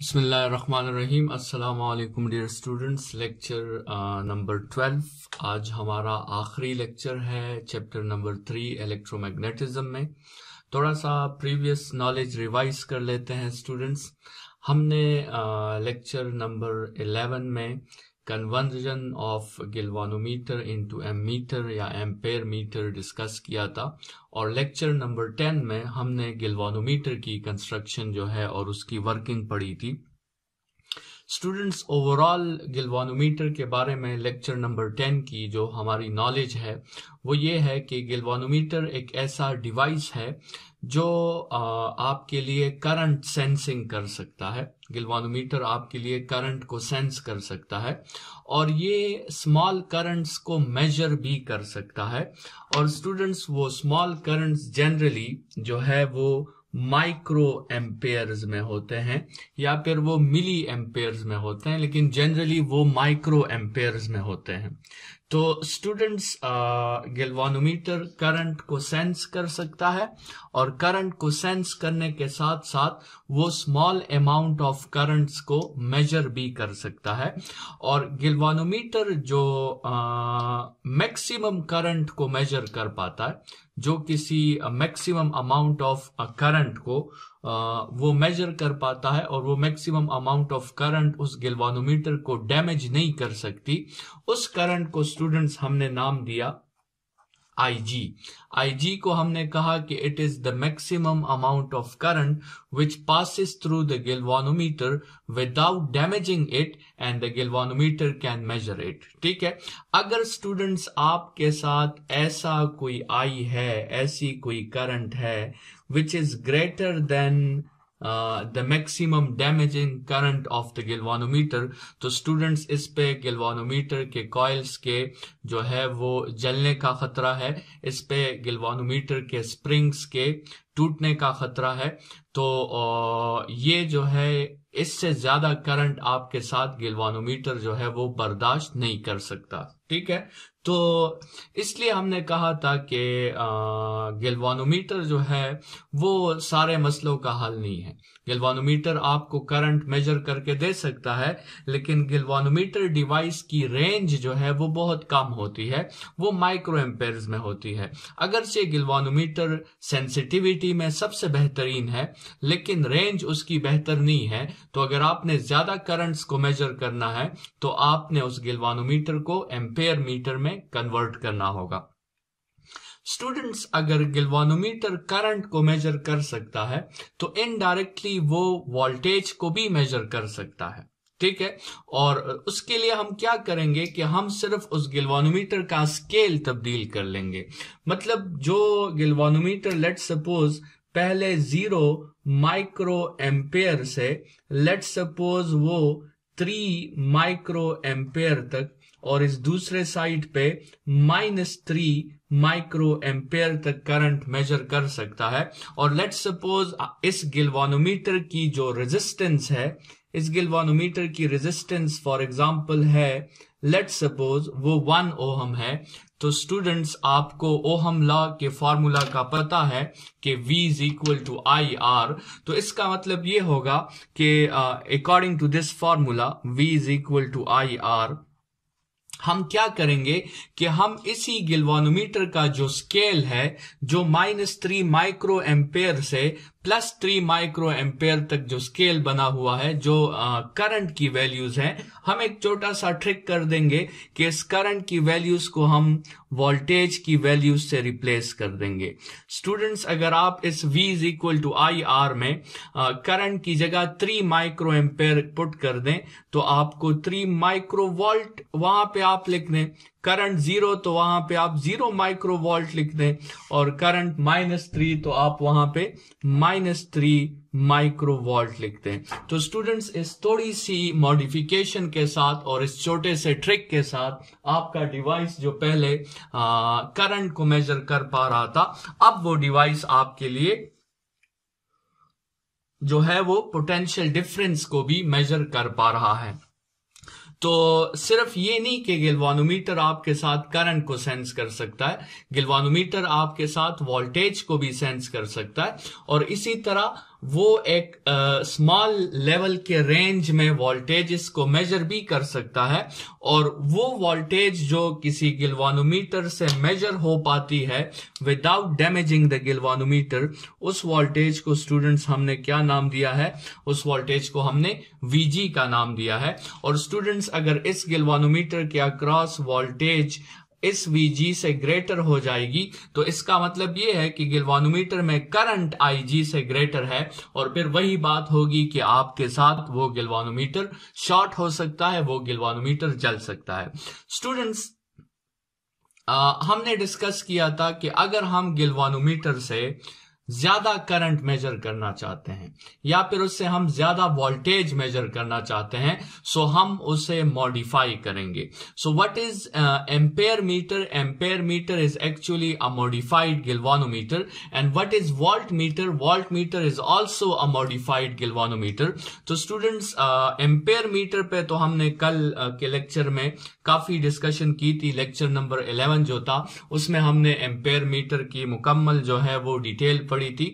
बसमीम अल्लाम dear students lecture number twelve आज हमारा आखिरी लेक्चर है चैप्टर नंबर थ्री इलेक्ट्रोमैग्नेटिज्म में थोड़ा सा प्रीवियस नॉलेज रिवाइज कर लेते हैं स्टूडेंट्स हमने लेक्चर नंबर इलेवन में conversion of galvanometer into ammeter या एम्पेयर मीटर डिस्कस किया था और लेक्चर नंबर टेन में हमने गिलवानोमीटर की कंस्ट्रक्शन जो है और उसकी वर्किंग पढ़ी थी स्टूडेंट्स ओवरऑल गिलवानोमीटर के बारे में लेक्चर नंबर टेन की जो हमारी नॉलेज है वो ये है कि गिलवानोमीटर एक ऐसा डिवाइस है जो आपके लिए करंट सेंसिंग कर सकता है गिलवानोमीटर आपके लिए करंट को सेंस कर सकता है और ये स्मॉल करंट्स को मेजर भी कर सकता है और स्टूडेंट्स वो स्मॉल करंट्स जनरली जो है वो माइक्रो एम्पेयर्स में होते हैं या फिर वो मिली एम्पेयर्स में होते हैं लेकिन जनरली वो माइक्रो एम्पेयर्स में होते हैं तो स्टूडेंट्स गैल्वानोमीटर करंट को सेंस कर सकता है और करंट को सेंस करने के साथ साथ वो स्मॉल अमाउंट ऑफ करंट्स को मेजर भी कर सकता है और गैल्वानोमीटर जो मैक्सिमम करंट को मेजर कर पाता है जो किसी मैक्सिमम अमाउंट ऑफ करंट को वो मेजर कर पाता है और वो मैक्सिमम अमाउंट ऑफ करंट उस गिलवानोमीटर को डैमेज नहीं कर सकती उस करंट को स्टूडेंट्स हमने नाम दिया आईजी आईजी को हमने कहा कि it is the maximum amount of current which passes through the galvanometer without damaging it and the galvanometer can measure it ठीक है अगर स्टूडेंट्स आपके साथ ऐसा कोई आई है ऐसी कोई करंट है which is greater than uh, the maximum damaging current of the galvanometer तो students इस पे galvanometer के coils के जो है वो जलने का खतरा है इस पे galvanometer के springs के टूटने का खतरा है तो ये जो है इससे ज्यादा करंट आपके साथ गिलवानोमीटर जो है वो बर्दाश्त नहीं कर सकता ठीक है तो इसलिए हमने कहा था कि गिलवानोमीटर जो है वो सारे मसलों का हल नहीं है गिलवानोमीटर आपको करंट मेजर करके दे सकता है लेकिन गिलवानोमीटर डिवाइस की रेंज जो है वो बहुत कम होती है वो माइक्रो एम्पेयर में होती है अगरचे गिलवानोमीटर सेंसिटिविटी में सबसे बेहतरीन है लेकिन रेंज उसकी बेहतर नहीं है तो अगर आपने ज्यादा करंट्स को मेजर करना है तो आपने उस गिलवानोमीटर को एम्प एम्पेयर मीटर में कन्वर्ट करना होगा स्टूडेंट्स अगर गिल्वानोमीटर करंट को मेजर कर सकता है तो इनडायरेक्टली वो वोल्टेज को भी मेजर कर सकता है ठीक है और उसके लिए हम क्या करेंगे कि हम सिर्फ उस गिल्वानोमीटर का स्केल तब्दील कर लेंगे मतलब जो गिल्वानोमीटर लेट सपोज पहले जीरो माइक्रो एम्पेयर से लेट सपोज वो थ्री माइक्रो एम्पेयर तक और इस दूसरे साइड पे माइनस थ्री माइक्रो एम्पेयर तक करंट मेजर कर सकता है और लेट्स सपोज इस गिलवानोमीटर की जो रेजिस्टेंस है इस गिलवानोमीटर की रेजिस्टेंस फॉर एग्जांपल है लेट सपोज वो वन ओहम है तो स्टूडेंट्स आपको ओहम लॉ के फॉर्मूला का पता है कि V is equal to I R तो इसका मतलब ये होगा कि according to this formula V is equal to I R हम क्या करेंगे कि हम इसी गिलवानोमीटर का जो स्केल है जो माइनस थ्री माइक्रो एम्पेयर से प्लस थ्री माइक्रो एम्पेयर तक जो स्केल बना हुआ है जो करंट की वैल्यूज है हम एक छोटा सा ट्रिक कर देंगे कि इस करंट की वैल्यूज को हम वोल्टेज की वैल्यूज से रिप्लेस कर देंगे स्टूडेंट्स अगर आप इस V is equal to I R में करंट की जगह थ्री माइक्रो एम्पेयर पुट कर दें तो आपको थ्री माइक्रो वोल्ट वहां पे आप लिख दें करंट जीरो तो वहां पे आप जीरो माइक्रो वोल्ट लिख दें और करंट माइनस थ्री तो आप वहां पे माइनस थ्री माइक्रो वोल्ट लिखते हैं तो स्टूडेंट्स इस थोड़ी सी मॉडिफिकेशन के साथ और इस छोटे से ट्रिक के साथ आपका डिवाइस जो पहले करंट को मेजर कर पा रहा था अब वो डिवाइस आपके लिए जो है वो पोटेंशियल डिफरेंस को भी मेजर कर पा रहा है तो सिर्फ ये नहीं कि गिलवानोमीटर आपके साथ करंट को सेंस कर सकता है गिलवानोमीटर आपके साथ वोल्टेज को भी सेंस कर सकता है और इसी तरह वो एक स्मॉल लेवल के रेंज में वोल्टेज को मेजर भी कर सकता है और वो वोल्टेज जो किसी गिलवानोमीटर से मेजर हो पाती है विदाउट डैमेजिंग द गिलवानोमीटर उस वोल्टेज को स्टूडेंट्स हमने क्या नाम दिया है उस वोल्टेज को हमने वीजी का नाम दिया है और स्टूडेंट्स अगर इस गिलवानोमीटर के अक्रॉस वोल्टेज इस वीजी से ग्रेटर हो जाएगी तो इसका मतलब ये है कि गिलवानोमीटर में करंट आईजी से ग्रेटर है और फिर वही बात होगी कि आपके साथ वो गिलवानोमीटर शॉर्ट हो सकता है वो गिलवानोमीटर जल सकता है स्टूडेंट्स हमने डिस्कस किया था कि अगर हम गिलवानोमीटर से ज्यादा करंट मेजर करना चाहते हैं या फिर उससे हम ज्यादा वोल्टेज मेजर करना चाहते हैं सो so हम उसे मॉडिफाई करेंगे so what is ampere meter ampere meter is actually a modified galvanometer and what is volt meter volt meter is also a modified galvanometer तो स्टूडेंट्स एम्पेयर मीटर पे तो हमने कल uh, के लेक्चर में काफी डिस्कशन की थी लेक्चर नंबर इलेवन जो था उसमें हमने एम्पेयर मीटर की मुकम्मल जो है वो डिटेल पर पड़ी थी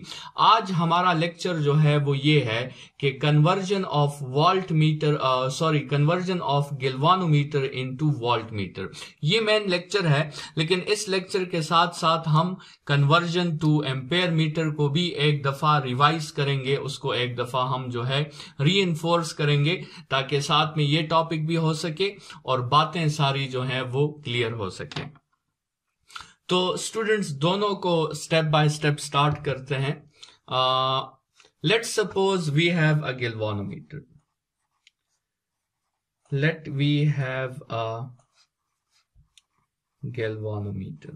आज हमारा लेक्चर जो है वो ये है कि conversion of volt meter sorry conversion of galvanometer into volt meter ये मेन लेक्चर है लेकिन इस लेक्चर के साथ साथ हम कन्वर्जन टू एम्पेयर मीटर को भी एक दफा रिवाइज करेंगे उसको एक दफा हम जो है री करेंगे ताकि साथ में ये टॉपिक भी हो सके और बातें सारी जो है वो क्लियर हो सके तो स्टूडेंट्स दोनों को स्टेप बाय स्टेप स्टार्ट करते हैं let suppose we have a galvanometer let we have a galvanometer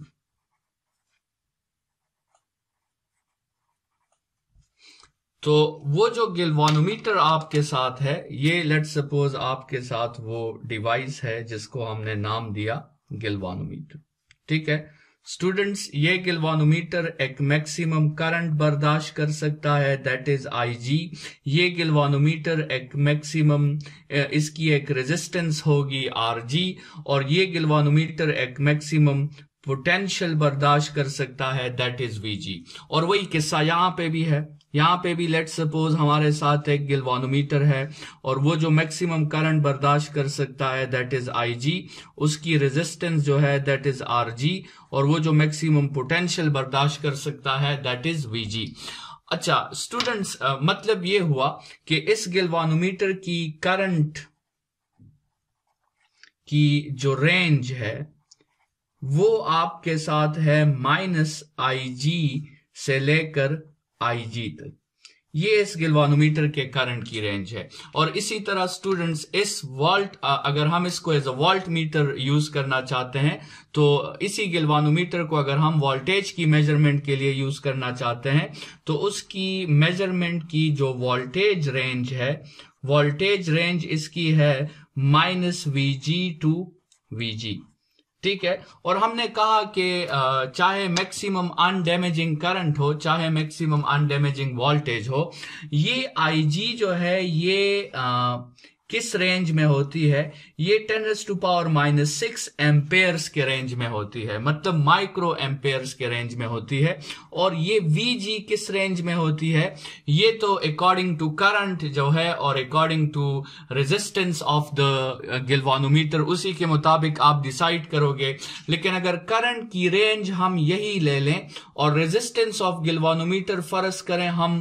तो वो जो गिलवानोमीटर आपके साथ है ये लेट सपोज आपके साथ वो डिवाइस है जिसको हमने नाम दिया गिलवानोमीटर ठीक है स्टूडेंट्स ये गिलवानोमीटर एक मैक्सिमम करंट बर्दाश्त कर सकता है दैट इज आईजी ये गिलवानोमीटर एक मैक्सिमम इसकी एक रेजिस्टेंस होगी आरजी और ये गिलवानोमीटर एक मैक्सिमम पोटेंशियल बर्दाश्त कर सकता है दैट इज वीजी और वही किस्सा यहां पे भी है यहाँ पे भी लेट सपोज हमारे साथ एक गिलवानोमीटर है और वो जो मैक्सिमम करंट बर्दाश्त कर सकता है दैट इज आईजी उसकी रेजिस्टेंस जो है दैट इज आरजी और वो जो मैक्सिमम पोटेंशियल बर्दाश्त कर सकता है दैट इज वीजी अच्छा स्टूडेंट्स मतलब ये हुआ कि इस गिलवानोमीटर की करंट की जो रेंज है वो आपके साथ है माइनस आई जी से लेकर आई जी तक ये इस गिलवानोमीटर के करंट की रेंज है और इसी तरह स्टूडेंट्स इस वॉल्ट अगर हम इसको as a volt meter use करना चाहते हैं तो इसी गिलवानोमीटर को अगर हम वोल्टेज की मेजरमेंट के लिए यूज करना चाहते हैं तो उसकी मेजरमेंट की जो वोल्टेज रेंज है वोल्टेज रेंज इसकी है minus V G to V G ठीक है और हमने कहा कि चाहे मैक्सिमम अनडैमेजिंग करंट हो चाहे मैक्सिमम अनडैमेजिंग वोल्टेज हो ये आईजी जो है ये आ, किस रेंज में होती है ये ten raise to power minus six amperes के रेंज में होती है मतलब माइक्रो एम्पेयर्स के रेंज में होती है और ये वी जी किस रेंज में होती है ये तो अकॉर्डिंग टू करंट जो है और according to resistance of the galvanometer उसी के मुताबिक आप डिसाइड करोगे लेकिन अगर करंट की रेंज हम यही ले लें और रेजिस्टेंस ऑफ गिलवानोमीटर फर्ज करें हम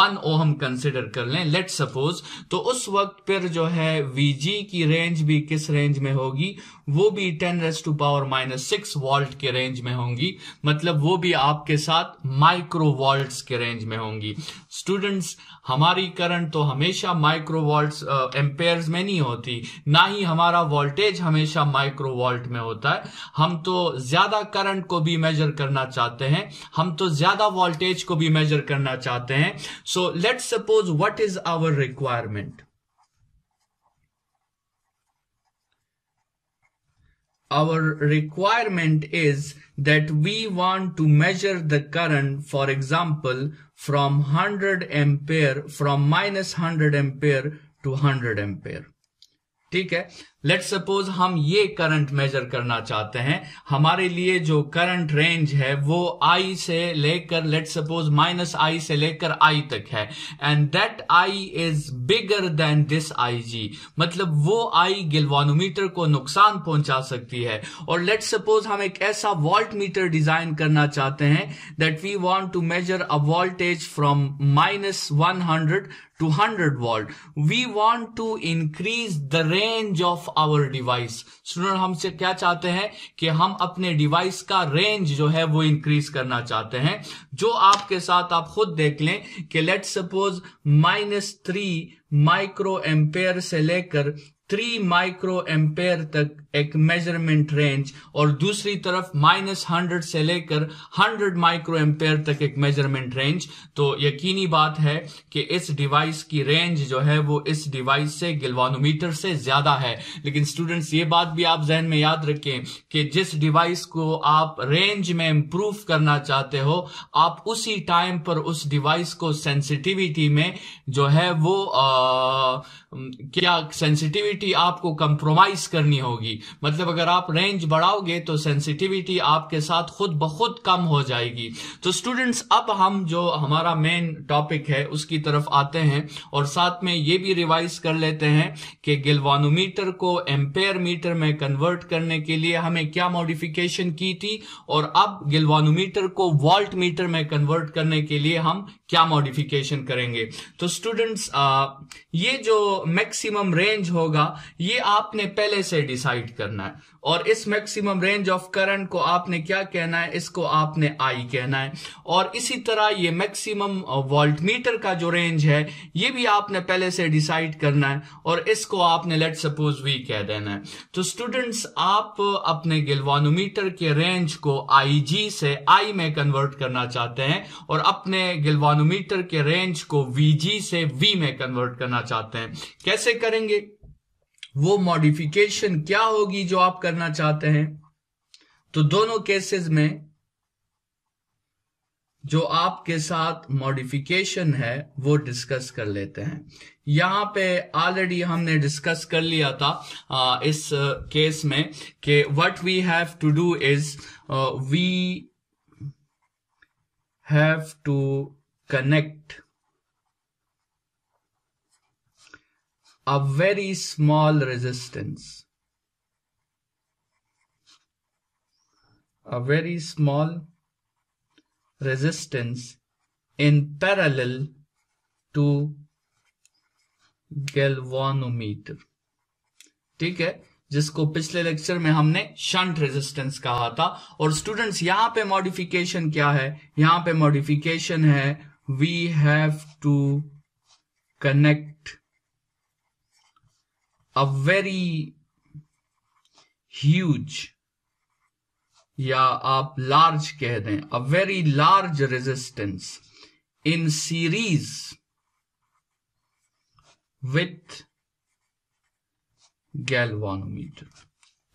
वन ओ हम कंसिडर कर लें लेट सपोज तो उस वक्त फिर जो है Vg की रेंज भी किस रेंज में होगी वो भी 10 raise to power minus six volt के रेंज में होंगी मतलब वो भी आपके साथ माइक्रो वॉल्ट के रेंज में होंगी स्टूडेंट्स हमारी करंट तो हमेशा माइक्रो वॉल्ट एम्पेयर में नहीं होती ना ही हमारा वोल्टेज हमेशा माइक्रो वॉल्ट में होता है हम तो ज्यादा करंट को भी मेजर करना चाहते हैं हम तो ज्यादा वोल्टेज को भी मेजर करना चाहते हैं so let's suppose what is our requirement our requirement is that we want to measure the current, for example, from 100 ampere, from minus 100 ampere to 100 ampere. ठीक है लेट सपोज हम ये करंट मेजर करना चाहते हैं हमारे लिए जो करंट रेंज है वो आई से लेकर लेट सपोज माइनस आई से लेकर आई तक है and that I is bigger than this I G मतलब वो आई गिलवानोमीटर को नुकसान पहुंचा सकती है और लेट सपोज हम एक ऐसा वॉल्ट मीटर डिजाइन करना चाहते हैं that we want to measure a voltage from minus one hundred to 100 volt we want to increase the range of our device student हमसे क्या चाहते हैं कि हम अपने डिवाइस का रेंज जो है वो इंक्रीज करना चाहते हैं जो आपके साथ आप खुद देख लें कि let suppose minus three micro ampere से लेकर थ्री माइक्रो एम्पेयर तक एक मेजरमेंट रेंज और दूसरी तरफ माइनस हंड्रेड से लेकर हंड्रेड माइक्रो एम्पेयर तक एक मेजरमेंट रेंज तो यकीनी बात है कि इस डिवाइस की रेंज जो है वो इस डिवाइस से गिलवानोमीटर से ज्यादा है लेकिन स्टूडेंट्स ये बात भी आप जहन में याद रखें कि जिस डिवाइस को आप रेंज में इंप्रूव करना चाहते हो आप उसी टाइम पर उस डिवाइस को सेंसिटिविटी में जो है वो आ, क्या सेंसिटिविटी आपको कंप्रोमाइज करनी होगी मतलब अगर आप रेंज बढ़ाओगे तो सेंसिटिविटी आपके साथ खुद ब खुद कम हो जाएगी तो स्टूडेंट्स अब हम जो हमारा मेन टॉपिक है उसकी तरफ आते हैं और साथ में ये भी रिवाइज कर लेते हैं कि गिलवानोमीटर को एम्पेयर मीटर में कन्वर्ट करने के लिए हमें क्या मॉडिफिकेशन की थी और अब गिलवानोमीटर को वॉल्ट मीटर में कन्वर्ट करने के लिए हम क्या मॉडिफिकेशन करेंगे तो स्टूडेंट्स ये जो मैक्सिमम रेंज होगा ये आपने पहले से डिसाइड करना है और इस मैक्सिमम रेंज ऑफ करंट को आपने क्या कहना है इसको आपने आई कहना है और इसी तरह ये मैक्सिमम वोल्ट मीटर का जो रेंज है ये भी आपने पहले से डिसाइड करना है और इसको आपने लेट सपोज वी कह देना है तो स्टूडेंट्स आप अपने गिलवानोमीटर के रेंज को आईजी से आई में कन्वर्ट करना चाहते हैं और अपने गिलवानोमीटर के रेंज को वी से वी में कन्वर्ट करना चाहते हैं कैसे करेंगे वो मॉडिफिकेशन क्या होगी जो आप करना चाहते हैं तो दोनों केसेस में जो आपके साथ मॉडिफिकेशन है वो डिस्कस कर लेते हैं यहां पे ऑलरेडी हमने डिस्कस कर लिया था आ, इस केस में कि what we have to do is we have to connect a very small resistance. A very small resistance in parallel to galvanometer ठीक है जिसको पिछले लेक्चर में हमने शंट रेजिस्टेंस कहा था और स्टूडेंट्स यहां पे मॉडिफिकेशन क्या है यहां पे मॉडिफिकेशन है we have to connect a very huge या आप लार्ज कह दें a very large resistance in series with galvanometer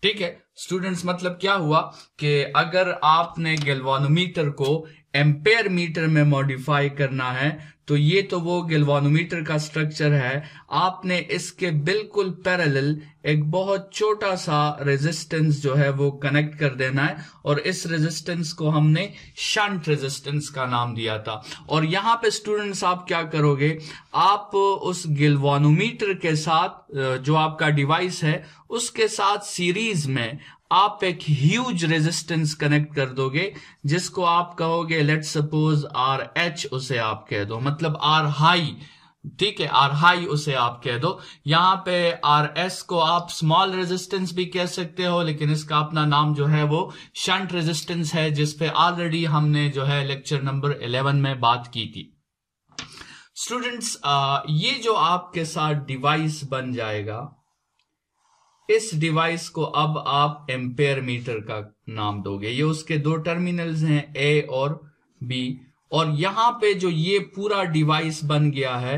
ठीक है स्टूडेंट्स मतलब क्या हुआ कि अगर आपने गैल्वानोमीटर को एम्पेयर मीटर में मॉडिफाई करना है तो ये तो वो गिलवानोमीटर का स्ट्रक्चर है आपने इसके बिल्कुल पैरेलल एक बहुत छोटा सा रेजिस्टेंस जो है वो कनेक्ट कर देना है और इस रेजिस्टेंस को हमने शंट रेजिस्टेंस का नाम दिया था और यहाँ पे स्टूडेंट्स आप क्या करोगे आप उस गिलवानोमीटर के साथ जो आपका डिवाइस है उसके साथ सीरीज में आप एक ह्यूज रेजिस्टेंस कनेक्ट कर दोगे जिसको आप कहोगे लेट सपोज आर एच उसे आप कह दो मतलब आर हाई ठीक है आर हाई उसे आप कह दो यहां पे आर एस को आप स्मॉल रेजिस्टेंस भी कह सकते हो लेकिन इसका अपना नाम जो है वो शंट रेजिस्टेंस है जिसपे ऑलरेडी हमने जो है लेक्चर नंबर 11 में बात की थी स्टूडेंट्स uh, ये जो आपके साथ डिवाइस बन जाएगा इस डिवाइस को अब आप एम्पेयर मीटर का नाम दोगे ये उसके दो टर्मिनल्स हैं ए और बी और यहां पे जो ये पूरा डिवाइस बन गया है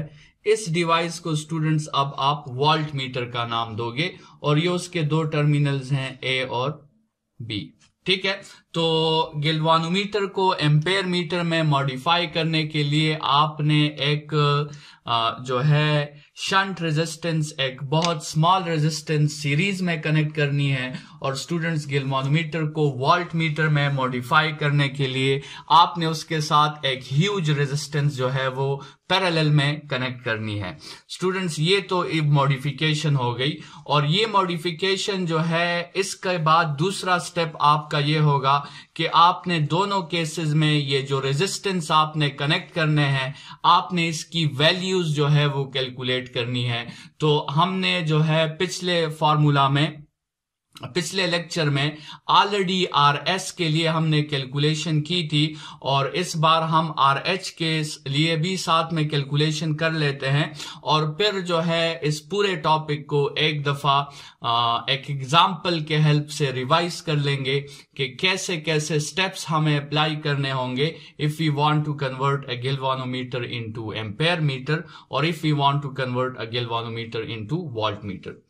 इस डिवाइस को स्टूडेंट्स अब आप वॉल्ट मीटर का नाम दोगे और ये उसके दो टर्मिनल्स हैं ए और बी ठीक है तो गिलवानोमीटर को एम्पेयर मीटर में मॉडिफाई करने के लिए आपने एक जो है शंट रेजिस्टेंस एक बहुत स्मॉल रेजिस्टेंस सीरीज में कनेक्ट करनी है और स्टूडेंट्स गिलवानोमीटर को वॉल्ट मीटर में मॉडिफाई करने के लिए आपने उसके साथ एक ह्यूज रेजिस्टेंस जो है वो पैरेलल में कनेक्ट करनी है स्टूडेंट्स ये तो एक मॉडिफिकेशन हो गई और ये मॉडिफिकेशन जो है इसके बाद दूसरा स्टेप आपका ये होगा कि आपने दोनों केसेस में ये जो रेजिस्टेंस आपने कनेक्ट करने हैं आपने इसकी वैल्यूज जो है वो कैलकुलेट करनी है तो हमने जो है पिछले फार्मूला में पिछले लेक्चर में ऑलरेडी आर एस के लिए हमने कैलकुलेशन की थी और इस बार हम आर एच के लिए भी साथ में कैलकुलेशन कर लेते हैं और फिर जो है इस पूरे टॉपिक को एक दफा एक एग्जाम्पल के हेल्प से रिवाइज कर लेंगे कि कैसे कैसे स्टेप्स हमें अप्लाई करने होंगे if you want to convert a galvanometer into ampere meter और if you want to convert a galvanometer into volt meter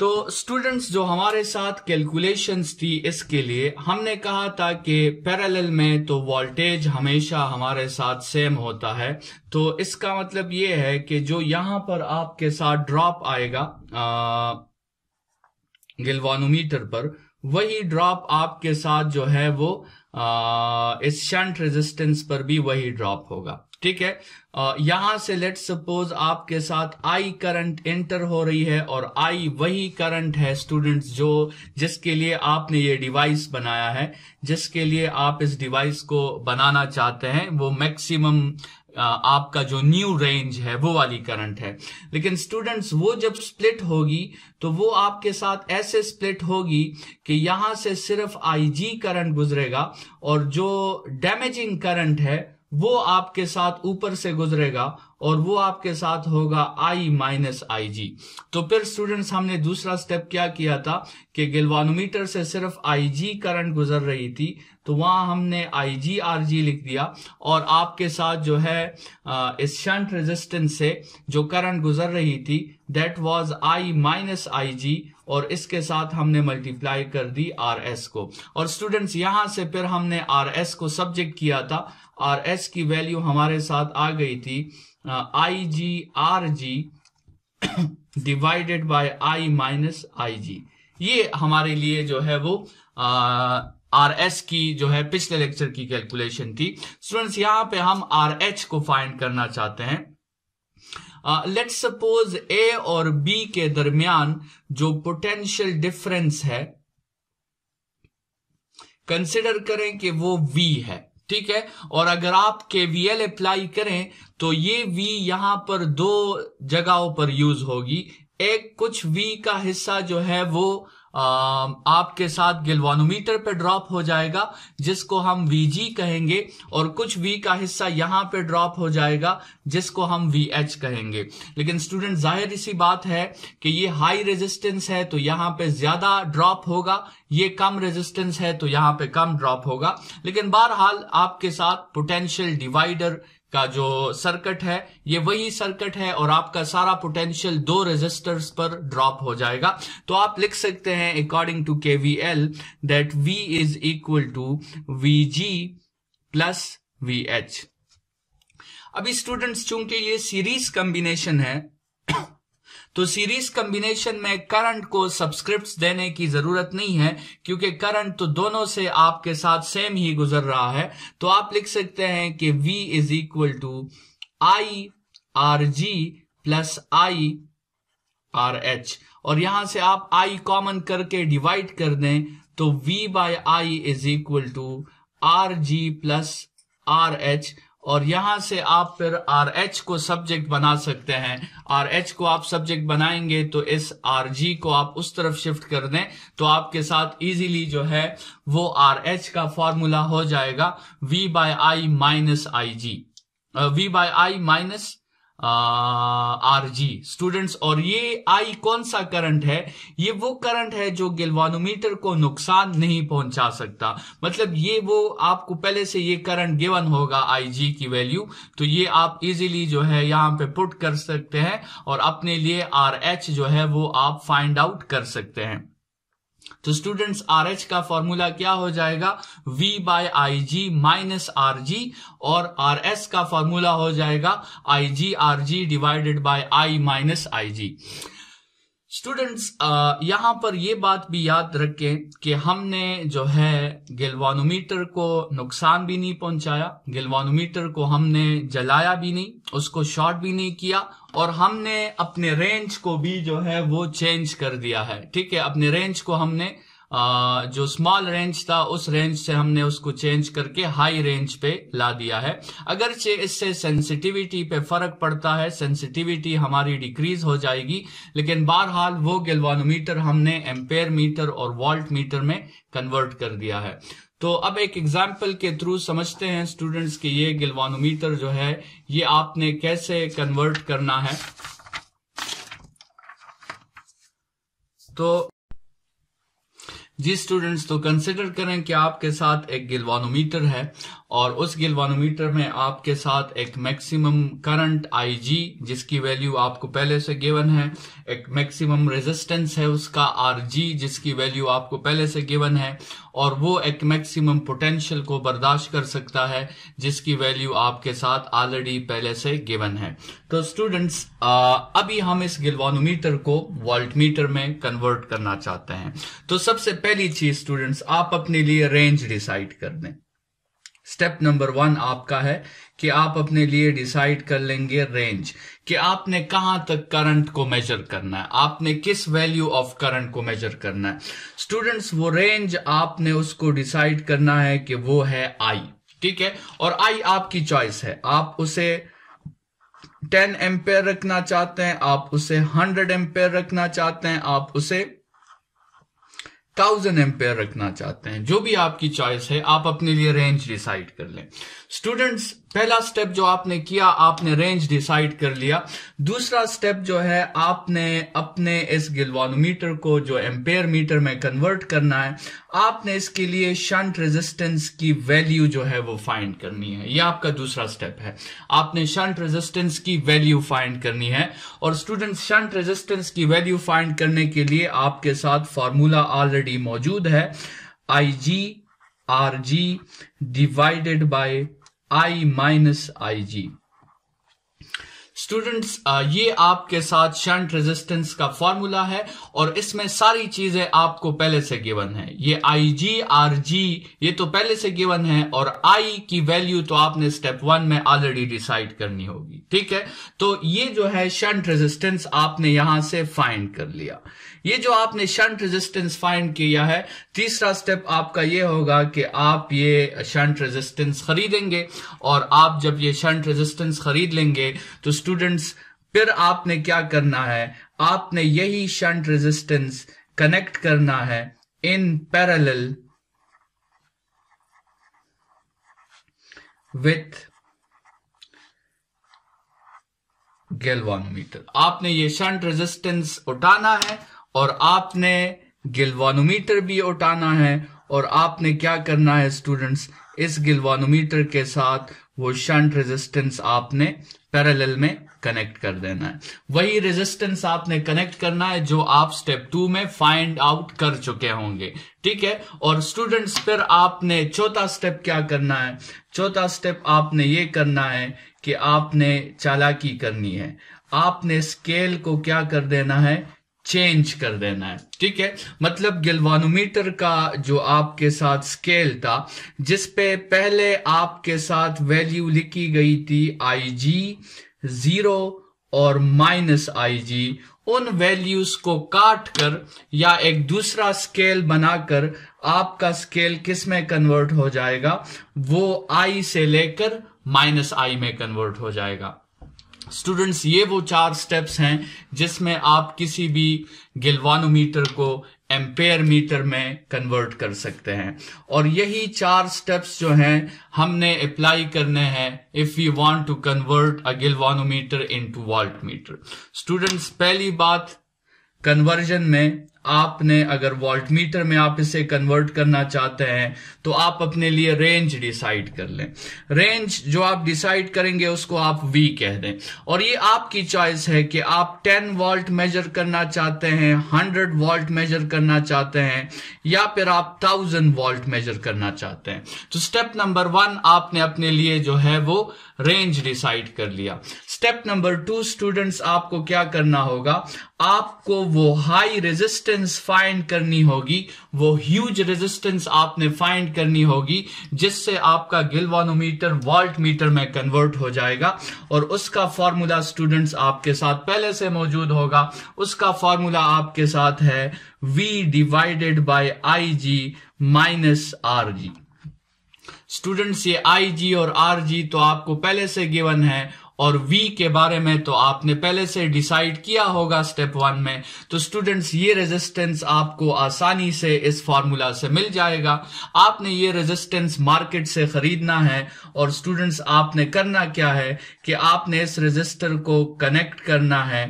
तो स्टूडेंट्स जो हमारे साथ कैलकुलेशंस थी इसके लिए हमने कहा था कि पैरेलल में तो वोल्टेज हमेशा हमारे साथ सेम होता है तो इसका मतलब ये है कि जो यहां पर आपके साथ ड्रॉप आएगा गिलवानोमीटर पर वही ड्रॉप आपके साथ जो है वो आ, इस शंट रेजिस्टेंस पर भी वही ड्रॉप होगा ठीक है यहां से लेट सपोज आपके साथ आई करंट एंटर हो रही है और आई वही करंट है स्टूडेंट्स जो जिसके लिए आपने ये डिवाइस बनाया है जिसके लिए आप इस डिवाइस को बनाना चाहते हैं वो मैक्सिमम आपका जो न्यू रेंज है वो वाली करंट है लेकिन स्टूडेंट्स वो जब स्प्लिट होगी तो वो आपके साथ ऐसे स्प्लिट होगी कि यहां से सिर्फ आईजी करंट गुजरेगा और जो डैमेजिंग करंट है वो आपके साथ ऊपर से गुजरेगा और वो आपके साथ होगा आई माइनस आई जी तो फिर स्टूडेंट्स हमने दूसरा स्टेप क्या किया था कि गिलवानोमीटर से सिर्फ आई जी करंट गुजर रही थी तो वहां हमने आई जी आर जी लिख दिया और आपके साथ जो है इस शंट रेजिस्टेंस से जो करंट गुजर रही थी that was I minus I G और इसके साथ हमने मल्टीप्लाई कर दी आर एस को और स्टूडेंट्स यहां से फिर हमने आर एस को सब्जेक्ट किया था आर एस की वैल्यू हमारे साथ आ गई थी I G R G divided by I minus I G ये हमारे लिए जो है वो आर एस की जो है पिछले लेक्चर की कैलकुलेशन थी स्टूडेंट्स यहां पे हम आर एच को फाइंड करना चाहते हैं लेट्स सपोज ए और बी के दरमियान जो पोटेंशियल डिफरेंस है कंसिडर करें कि वो वी है ठीक है और अगर आप के वी एल अप्लाई करें तो ये वी यहां पर दो जगहों पर यूज होगी एक कुछ वी का हिस्सा जो है वो आपके साथ गिलवानोमीटर पे ड्रॉप हो जाएगा जिसको हम Vg कहेंगे और कुछ वी का हिस्सा यहां पे ड्रॉप हो जाएगा जिसको हम Vh कहेंगे लेकिन स्टूडेंट जाहिर इसी बात है कि ये हाई रेजिस्टेंस है तो यहां पे ज्यादा ड्रॉप होगा ये कम रेजिस्टेंस है तो यहां पे कम ड्रॉप होगा लेकिन बहरहाल आपके साथ पोटेंशियल डिवाइडर का जो सर्किट है ये वही सर्किट है और आपका सारा पोटेंशियल दो रेजिस्टर्स पर ड्रॉप हो जाएगा तो आप लिख सकते हैं according to K V L that V is equal to V G plus V H अभी स्टूडेंट्स चूंकि ये सीरीज कॉम्बिनेशन है तो सीरीज कंबिनेशन में करंट को सब्सक्रिप्ट देने की जरूरत नहीं है क्योंकि करंट तो दोनों से आपके साथ सेम ही गुजर रहा है तो आप लिख सकते हैं कि V is equal to I R G plus I R H और यहां से आप आई कॉमन करके डिवाइड कर दें तो V by I is equal to R G plus R H और यहां से आप फिर आर एच को सब्जेक्ट बना सकते हैं आर एच को आप सब्जेक्ट बनाएंगे तो इस आर जी को आप उस तरफ शिफ्ट कर दें तो आपके साथ इजीली जो है वो आर एच का फॉर्मूला हो जाएगा V by I minus I G V by I minus R G students और ये आई कौन सा करंट है ये वो करंट है जो गिलवानोमीटर को नुकसान नहीं पहुंचा सकता मतलब ये वो आपको पहले से ये करंट गिवन होगा आई जी की वैल्यू तो ये आप इजीली जो है यहां पे पुट कर सकते हैं और अपने लिए आर एच जो है वो आप फाइंड आउट कर सकते हैं तो स्टूडेंट्स आर एच का फॉर्मूला क्या हो जाएगा V by I G minus R G और आर एस का फॉर्मूला हो जाएगा I G R G divided by I minus I G students uh, यहां पर ये बात भी याद रखें कि हमने जो है गिलवानोमीटर को नुकसान भी नहीं पहुंचाया गिलवानोमीटर को हमने जलाया भी नहीं उसको शॉर्ट भी नहीं किया और हमने अपने रेंज को भी जो है वो चेंज कर दिया है ठीक है अपने रेंज को हमने जो स्मॉल रेंज था उस रेंज से हमने उसको चेंज करके हाई रेंज पे ला दिया है अगर इससे सेंसिटिविटी पे फर्क पड़ता है सेंसिटिविटी हमारी डिक्रीज हो जाएगी लेकिन बहरहाल वो गेलवानोमीटर हमने एम्पेयर मीटर और वॉल्ट मीटर में कन्वर्ट कर दिया है तो अब एक एग्जाम्पल के थ्रू समझते हैं स्टूडेंट्स की ये गिलवानोमीटर जो है ये आपने कैसे कन्वर्ट करना है तो जी स्टूडेंट्स तो कंसिडर करें कि आपके साथ एक गिलवानोमीटर है और उस गिलवानोमीटर में आपके साथ एक मैक्सिमम करंट आईजी जिसकी वैल्यू आपको पहले से गिवन है एक मैक्सिमम रेजिस्टेंस है उसका आरजी जिसकी वैल्यू आपको पहले से गिवन है और वो एक मैक्सिमम पोटेंशियल को बर्दाश्त कर सकता है जिसकी वैल्यू आपके साथ ऑलरेडी पहले से गिवन है तो स्टूडेंट्स अभी हम इस गिलवानोमीटर को वॉल्टमीटर में कन्वर्ट करना चाहते हैं तो सबसे पहले पहली चीज स्टूडेंट्स आप अपने लिए रेंज डिसाइड कर दें स्टेप नंबर वन आपका है कि आप अपने लिए डिसाइड कर लेंगे रेंज कि आपने कहां तक करंट को मेजर करना है आपने किस वैल्यू ऑफ करंट को मेजर करना है स्टूडेंट्स वो रेंज आपने उसको डिसाइड करना है कि वो है आई ठीक है और आई आपकी चॉइस है आप उसे 10 एम्पेयर रखना चाहते हैं आप उसे 100 एम्पेयर रखना चाहते हैं आप उसे थाउजेंड एम्पेयर रखना चाहते हैं जो भी आपकी चॉइस है आप अपने लिए रेंज डिसाइड कर लें स्टूडेंट्स पहला स्टेप जो आपने किया आपने रेंज डिसाइड कर लिया दूसरा स्टेप जो है आपने अपने इस गिलवानोमीटर को जो एम्पेयर मीटर में कन्वर्ट करना है आपने इसके लिए शंट रेजिस्टेंस की वैल्यू जो है वो फाइंड करनी है ये आपका दूसरा स्टेप है आपने शंट रेजिस्टेंस की वैल्यू फाइंड करनी है और स्टूडेंट शंट रेजिस्टेंस की वैल्यू फाइंड करने के लिए आपके साथ फार्मूला ऑलरेडी मौजूद है I G R G divided by I minus Ig. Students uh, ये आपके साथ शंट रेजिस्टेंस का फॉर्मूला है और इसमें सारी चीजें आपको पहले से गिवन है ये आई जी आर जी ये तो पहले से गिवन है और आई की वैल्यू तो आपने स्टेप वन में ऑलरेडी डिसाइड करनी होगी ठीक है तो ये जो है शंट रेजिस्टेंस आपने यहां से फाइंड कर लिया ये जो आपने शंट रेजिस्टेंस फाइंड किया है तीसरा स्टेप आपका ये होगा कि आप ये शंट रेजिस्टेंस खरीदेंगे और आप जब ये शंट रेजिस्टेंस खरीद लेंगे तो स्टूडेंट स्टूडेंट्स फिर आपने क्या करना है आपने यही शंट रेजिस्टेंस कनेक्ट करना है इन पैरेलल विथ गिलवानोमीटर आपने ये शंट रेजिस्टेंस उठाना है और आपने गिलवानोमीटर भी उठाना है और आपने क्या करना है स्टूडेंट्स इस गिलवानोमीटर के साथ वो शंट रेजिस्टेंस आपने पैरेलल में कनेक्ट कर देना है वही रेजिस्टेंस आपने कनेक्ट करना है जो आप स्टेप टू में फाइंड आउट कर चुके होंगे ठीक है और स्टूडेंट्स फिर आपने चौथा स्टेप क्या करना है चौथा स्टेप आपने ये करना है कि आपने चालाकी करनी है आपने स्केल को क्या कर देना है चेंज कर देना है ठीक है मतलब गिलवानोमीटर का जो आपके साथ स्केल था जिस पे पहले आपके साथ वैल्यू लिखी गई थी आईजी जी जीरो और माइनस आईजी उन वैल्यूज को काट कर या एक दूसरा स्केल बनाकर आपका स्केल किस में कन्वर्ट हो जाएगा वो आई से लेकर माइनस आई में कन्वर्ट हो जाएगा स्टूडेंट्स ये वो चार स्टेप्स हैं जिसमें आप किसी भी गिलवानोमीटर को एम्पेयर मीटर में कन्वर्ट कर सकते हैं और यही चार स्टेप्स जो हैं हमने अप्लाई करने हैं if you want to convert a galvanometer into voltmeter students पहली बात कन्वर्जन में आपने अगर वॉल्ट मीटर में आप इसे कन्वर्ट करना चाहते हैं तो आप अपने लिए रेंज डिसाइड कर लें रेंज जो आप डिसाइड करेंगे उसको आप वी कह दें और ये आपकी चॉइस है कि आप 10 वॉल्ट मेजर करना चाहते हैं 100 वॉल्ट मेजर करना चाहते हैं या फिर आप 1000 वॉल्ट मेजर करना चाहते हैं तो स्टेप नंबर वन आपने अपने लिए जो है वो रेंज डिसाइड कर लिया स्टेप नंबर टू स्टूडेंट्स आपको क्या करना होगा आपको वो हाई रेजिस्टेंस फाइंड करनी होगी वो ह्यूज रेजिस्टेंस आपने फाइंड करनी होगी जिससे आपका गिलवानोमीटर वॉल्ट मीटर में कन्वर्ट हो जाएगा और उसका फॉर्मूला स्टूडेंट्स आपके साथ पहले से मौजूद होगा उसका फॉर्मूला आपके साथ है V divided by I G minus R G students ये आई जी और आर जी तो आपको पहले से गिवन है और वी के बारे में तो आपने पहले से डिसाइड किया होगा स्टेप वन में तो स्टूडेंट्स ये रेजिस्टेंस आपको आसानी से इस फार्मूला से मिल जाएगा आपने ये रेजिस्टेंस मार्केट से खरीदना है और स्टूडेंट्स आपने करना क्या है कि आपने इस रेजिस्टर को कनेक्ट करना है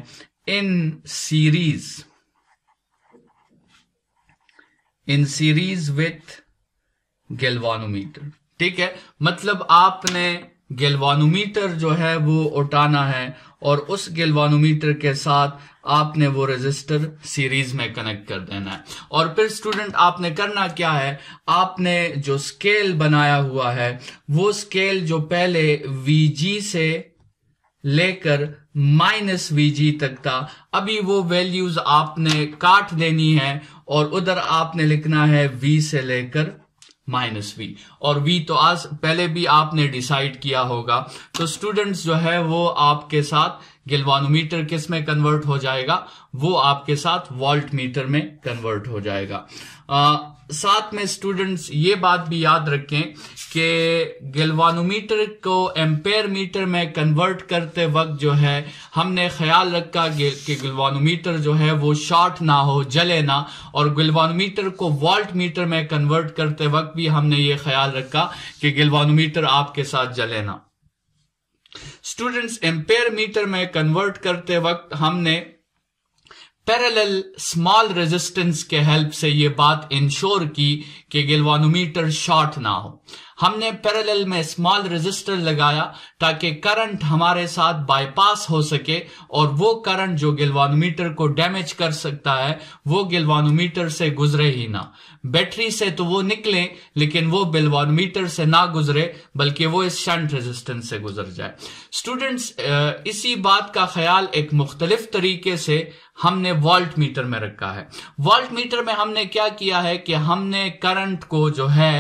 in series in series with galvanometer ठीक है मतलब आपने गेलवानोमीटर जो है वो उठाना है और उस गेलवानोमीटर के साथ आपने वो रजिस्टर सीरीज में कनेक्ट कर देना है और फिर स्टूडेंट आपने करना क्या है आपने जो स्केल बनाया हुआ है वो स्केल जो पहले वीजी से लेकर माइनस वीजी तक था अभी वो वैल्यूज आपने काट देनी है और उधर आपने लिखना है वी से लेकर माइनस वी और वी तो आज पहले भी आपने डिसाइड किया होगा तो स्टूडेंट्स जो है वो आपके साथ गिलवानोमीटर किस में कन्वर्ट हो जाएगा वो आपके साथ वॉल्ट मीटर में कन्वर्ट हो जाएगा आ, साथ में स्टूडेंट्स ये बात भी याद रखें कि गलवानोमीटर को एम्पेयर मीटर में कन्वर्ट करते वक्त जो है हमने ख्याल रखा कि गलवानोमीटर जो है वो शॉर्ट ना हो जले ना और गलवानोमीटर को वॉल्ट मीटर में कन्वर्ट करते वक्त भी हमने ये ख्याल रखा कि गलवानोमीटर आपके साथ जले ना स्टूडेंट्स एम्पेयर मीटर में कन्वर्ट करते वक्त हमने पैरेलल स्मॉल रेजिस्टेंस के हेल्प से ये बात इंश्योर की कि गिलवानोमीटर शॉर्ट ना हो हमने पैरेलल में स्मॉल रेजिस्टर लगाया ताकि करंट हमारे साथ बाईपास हो सके और वो करंट जो गिलवानोमीटर को डैमेज कर सकता है वो गिलवानोमीटर से गुजरे ही ना बैटरी से तो वो निकले लेकिन वो बिलवानमीटर से ना गुजरे बल्कि वो इस शंट रेजिस्टेंस से गुजर जाए स्टूडेंट्स इसी बात का ख्याल एक मुख्तलिफ तरीके से हमने वॉल्ट मीटर में रखा है वॉल्ट मीटर में हमने क्या किया है कि हमने करंट को जो है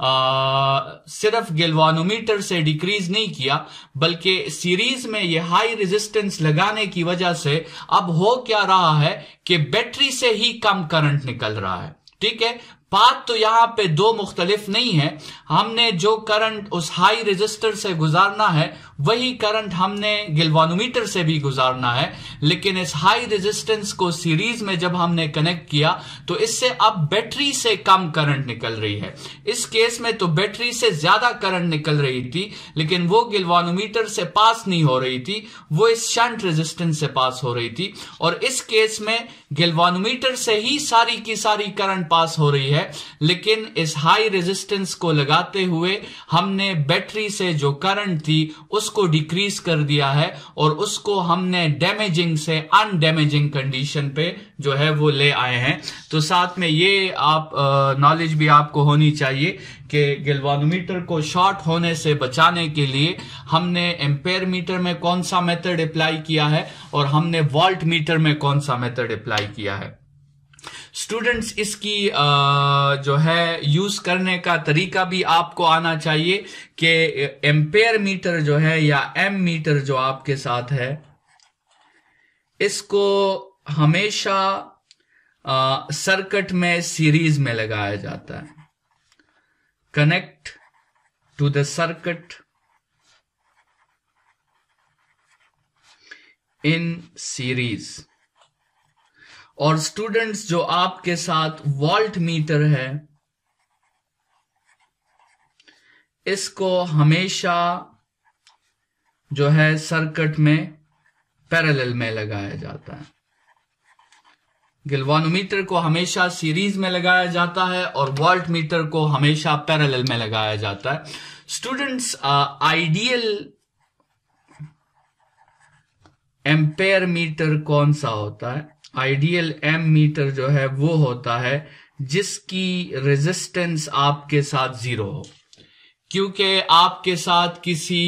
आ, सिर्फ गिलवानोमीटर से डिक्रीज नहीं किया बल्कि सीरीज में ये हाई रेजिस्टेंस लगाने की वजह से अब हो क्या रहा है कि बैटरी से ही कम करंट निकल रहा है ठीक है बात तो यहां पे दो मुख्तलिफ नहीं है हमने जो करंट उस हाई रजिस्टर से गुजारना है वही करंट हमने गिलवानोमीटर से भी गुजारना है लेकिन इस हाई रेजिस्टेंस को सीरीज में जब हमने कनेक्ट किया तो इससे अब बैटरी से कम करंट निकल रही है इस केस में तो बैटरी से ज्यादा करंट निकल रही थी लेकिन वो गिलवानोमीटर से पास नहीं हो रही थी वो इस शंट रेजिस्टेंस से पास हो रही थी और इस केस में गेलवानोमीटर से ही सारी की सारी करंट पास हो रही है लेकिन इस हाई रेजिस्टेंस को लगाते हुए हमने बैटरी से जो करंट थी उसको डिक्रीज कर दिया है और उसको हमने डैमेजिंग से अनडैमेजिंग कंडीशन पे जो है वो ले आए हैं तो साथ में ये आप नॉलेज भी आपको होनी चाहिए कि गिलवानोमीटर को शॉर्ट होने से बचाने के लिए हमने एम्पेयर मीटर में कौन सा मेथड अप्लाई किया है और हमने वॉल्ट मीटर में कौन सा मेथड अप्लाई किया है स्टूडेंट्स इसकी जो है यूज करने का तरीका भी आपको आना चाहिए कि एम्पेयर मीटर जो है या एम मीटर जो आपके साथ है इसको हमेशा सर्किट में सीरीज में लगाया जाता है connect to the circuit in series और स्टूडेंट्स जो आपके साथ वॉल्ट मीटर है इसको हमेशा जो है सर्किट में पैरेलल में लगाया जाता है गिलवानोमीटर को हमेशा सीरीज में लगाया जाता है और वॉल्ट मीटर को हमेशा पैरेलल में लगाया जाता है स्टूडेंट्स आइडियल एम्पेयर मीटर कौन सा होता है आइडियल एम मीटर जो है वो होता है जिसकी रेजिस्टेंस आपके साथ जीरो हो क्योंकि आपके साथ किसी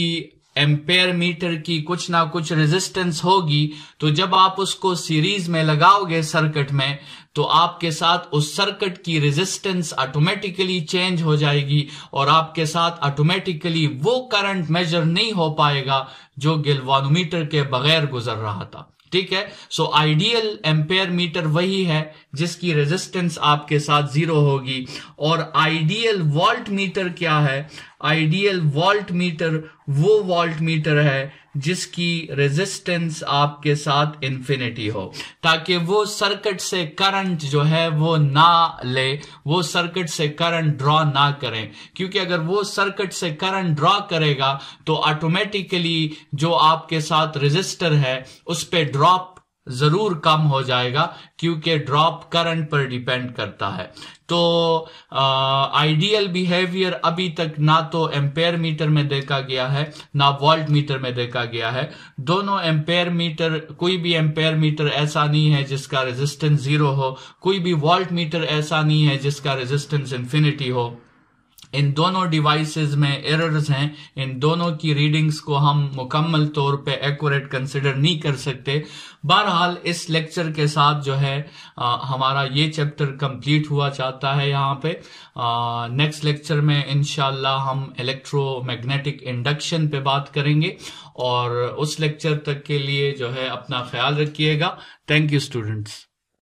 एम्पेयर मीटर की कुछ ना कुछ रेजिस्टेंस होगी तो जब आप उसको सीरीज में लगाओगे सर्किट में तो आपके साथ उस सर्किट की रेजिस्टेंस ऑटोमेटिकली चेंज हो जाएगी और आपके साथ ऑटोमेटिकली वो करंट मेजर नहीं हो पाएगा जो गिलवानोमीटर के बगैर गुजर रहा था ठीक है सो आइडियल एम्पेयर मीटर वही है जिसकी रेजिस्टेंस आपके साथ जीरो होगी और आइडियल वोल्ट मीटर क्या है आइडियल वोल्ट मीटर वो वोल्ट मीटर है जिसकी रेजिस्टेंस आपके साथ इंफिनिटी हो ताकि वो सर्किट से करंट जो है वो ना ले वो सर्किट से करंट ड्रॉ ना करें क्योंकि अगर वो सर्किट से करंट ड्रॉ करेगा तो ऑटोमेटिकली जो आपके साथ रेजिस्टर है उस पर ड्रॉप जरूर कम हो जाएगा क्योंकि ड्रॉप करंट पर डिपेंड करता है तो आइडियल बिहेवियर अभी तक ना तो एम्पेयर मीटर में देखा गया है ना वॉल्ट मीटर में देखा गया है दोनों एम्पेयर मीटर कोई भी एम्पेयर मीटर ऐसा नहीं है जिसका रेजिस्टेंस जीरो हो कोई भी वोल्ट मीटर ऐसा नहीं है जिसका रेजिस्टेंस इंफिनिटी हो इन दोनों डिवाइसेस में एरर्स हैं इन दोनों की रीडिंग्स को हम मुकम्मल तौर पे एक्यूरेट कंसिडर नहीं कर सकते बहरहाल इस लेक्चर के साथ जो है आ, हमारा ये चैप्टर कंप्लीट हुआ चाहता है यहाँ पे नेक्स्ट लेक्चर में इनशाला हम इलेक्ट्रोमैग्नेटिक इंडक्शन पे बात करेंगे और उस लेक्चर तक के लिए जो है अपना ख्याल रखिएगा थैंक यू स्टूडेंट्स